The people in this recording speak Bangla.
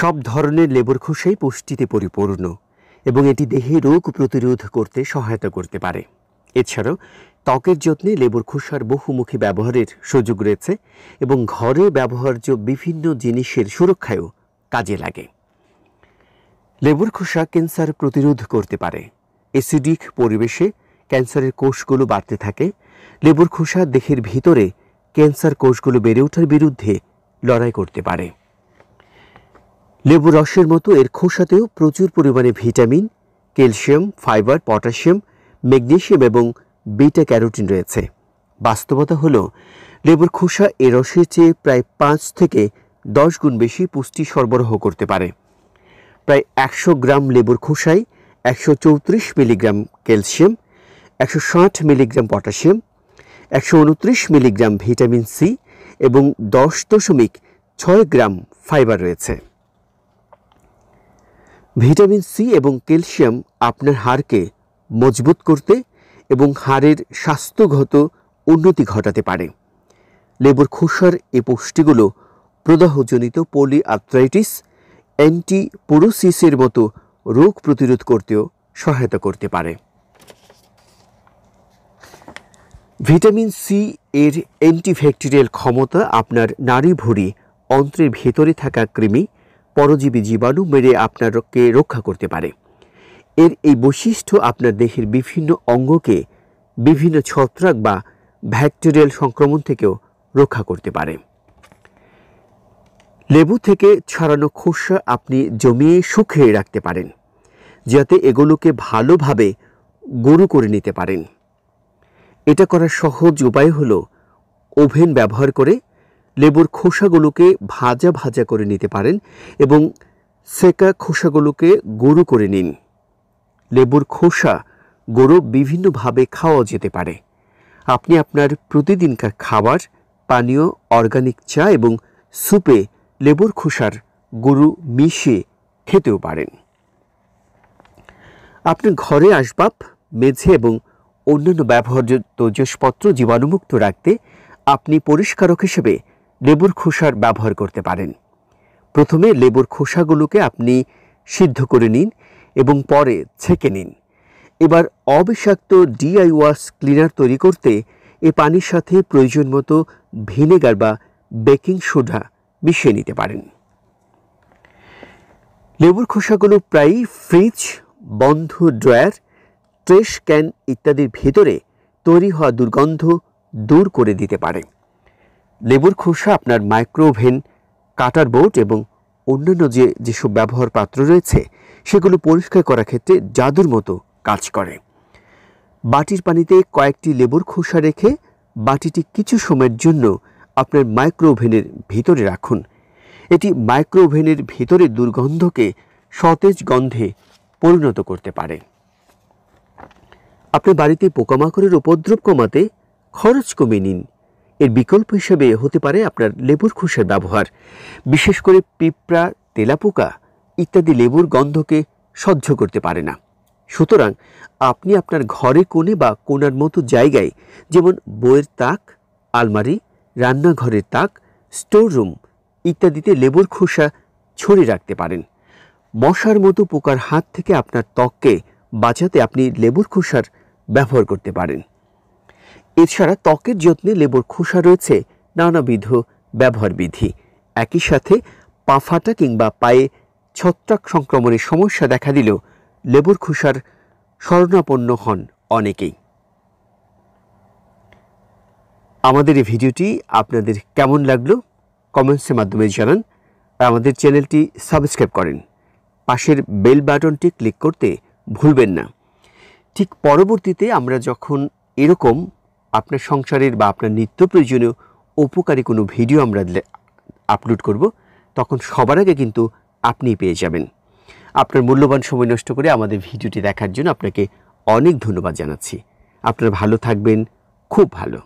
সব ধরনের লেবুর খোসাই পুষ্টিতে পরিপূর্ণ এবং এটি দেহে রোগ প্রতিরোধ করতে সহায়তা করতে পারে এছাড়াও ত্বকের যত্নে লেবুর খোসার বহুমুখী ব্যবহারের সুযোগ রয়েছে এবং ঘরে ব্যবহার্য বিভিন্ন জিনিসের সুরক্ষায়ও কাজে লাগে লেবুর খোসা ক্যান্সার প্রতিরোধ করতে পারে অ্যাসিডিক পরিবেশে ক্যান্সারের কোষগুলো বাড়তে থাকে লেবুর খোসা দেহের ভিতরে ক্যান্সার কোষগুলো বেড়ে ওঠার বিরুদ্ধে লড়াই করতে পারে লেবু রসের মতো এর খোসাতেও প্রচুর পরিমাণে vitamin calcium fibre potassium magnesium এবং বিটা ক্যারোটিন রয়েছে বাস্তবতা হলো লেবুর খোসা এ রসের চেয়ে প্রায় পাঁচ থেকে দশ গুণ বেশি পুষ্টি সরবরাহ করতে পারে প্রায় একশো গ্রাম লেবুর খোসায় একশো চৌত্রিশ মিলিগ্রাম ক্যালসিয়াম একশো ষাট মিলিগ্রাম পটাশিয়াম একশো উনত্রিশ মিলিগ্রাম ভিটামিন সি এবং দশ দশমিক ছয় গ্রাম ফাইবার রয়েছে ভিটামিন সি এবং ক্যালসিয়াম আপনার হাড়কে মজবুত করতে এবং হাড়ের স্বাস্থ্যগত উন্নতি ঘটাতে পারে লেবুর খোসার এ পুষ্টিগুলো প্রদাহজনিত পলিআর্থ্রাইটিস অ্যান্টিপোরোসিসের মতো রোগ প্রতিরোধ করতেও সহায়তা করতে পারে ভিটামিন সি এর অ্যান্টিভ্যাকটেরিয়াল ক্ষমতা আপনার নাড়ি ভরি অন্ত্রের ভেতরে থাকা কৃমি পরজীবী জীবাণু মেরে আপনারকে রক্ষা করতে পারে এর এই বৈশিষ্ট্য আপনার দেহের বিভিন্ন অঙ্গকে বিভিন্ন ছত্রাক বা ব্যাকটেরিয়াল সংক্রমণ থেকেও রক্ষা করতে পারে লেবু থেকে ছড়ানো খোসা আপনি জমিয়ে শুকিয়ে রাখতে পারেন যাতে এগুলোকে ভালোভাবে গরু করে নিতে পারেন এটা করার সহজ উপায় হলো ওভেন ব্যবহার করে লেবুর খোসাগুলোকে ভাজা ভাজা করে নিতে পারেন এবং সেকা খোসাগুলোকে গরু করে নিন লেবুর খোসা গরু বিভিন্নভাবে খাওয়া যেতে পারে আপনি আপনার প্রতিদিনকার খাবার পানীয় অর্গানিক চা এবং সুপে লেবুর খোসার গরু মিশিয়ে খেতেও পারেন আপনার ঘরে আসবাব মেঝে এবং অন্যান্য ব্যবহার্য তৈজসপত্র জীবাণুমুক্ত রাখতে আপনি পরিষ্কারক হিসেবে লেবুর খোসার ব্যবহার করতে পারেন প্রথমে লেবুর খোসাগুলোকে আপনি সিদ্ধ করে নিন এবং পরে ছেঁকে নিন এবার অবিষাক্ত ডিআই ওয়াশ ক্লিনার তৈরি করতে এ পানির সাথে প্রয়োজন মতো ভিনেগার বা বেকিং সোডা মিশিয়ে নিতে পারেন লেবুর খোসাগুলো প্রায়ই ফ্রিজ বন্ধ ড্রয়ার ট্রেশ ক্যান ইত্যাদির ভেতরে তৈরি হওয়া দুর্গন্ধ দূর করে দিতে পারে লেবুর খোসা আপনার ওভেন কাটার বোর্ড এবং অন্যান্য যে যেসব ব্যবহার পাত্র রয়েছে সেগুলো পরিষ্কার করার ক্ষেত্রে জাদুর মতো কাজ করে বাটির পানিতে কয়েকটি লেবুর খোসা রেখে বাটিটি কিছু সময়ের জন্য আপনার ওভেনের ভিতরে রাখুন এটি ওভেনের ভিতরে দুর্গন্ধকে সতেজ গন্ধে পরিণত করতে পারে আপনার বাড়িতে পোকামাকড়ের উপদ্রব কমাতে খরচ কমিয়ে নিন এর বিকল্প হিসেবে হতে পারে আপনার লেবুর খোসের ব্যবহার বিশেষ করে পিঁপড়া তেলাপোকা ইত্যাদি লেবুর গন্ধকে সহ্য করতে পারে না সুতরাং আপনি আপনার ঘরে কোণে বা কোনার মতো জায়গায় যেমন বইয়ের তাক আলমারি রান্নাঘরের তাক স্টোর রুম ইত্যাদিতে লেবুর খোসা ছড়িয়ে রাখতে পারেন মশার মতো পোকার হাত থেকে আপনার ত্বককে বাঁচাতে আপনি লেবুর খোসার ব্যবহার করতে পারেন এছাড়া ত্বকের যত্নে লেবুর খোসা রয়েছে নানাবিধ ব্যবহারবিধি একই সাথে পা ফাটা কিংবা পায়ে ছত্রাক সংক্রমণের সমস্যা দেখা দিলেও লেবুর খোসার স্মরণাপন্ন হন অনেকেই আমাদের এই ভিডিওটি আপনাদের কেমন লাগলো কমেন্টসের মাধ্যমে জানান আর আমাদের চ্যানেলটি সাবস্ক্রাইব করেন পাশের বেল বাটনটি ক্লিক করতে ভুলবেন না ঠিক পরবর্তীতে আমরা যখন এরকম আপনার সংসারের বা আপনার নিত্য প্রয়োজনীয় উপকারী কোনো ভিডিও আমরা আপলোড করব তখন সবার আগে কিন্তু আপনি পেয়ে যাবেন আপনার মূল্যবান সময় নষ্ট করে আমাদের ভিডিওটি দেখার জন্য আপনাকে অনেক ধন্যবাদ জানাচ্ছি আপনারা ভালো থাকবেন খুব ভালো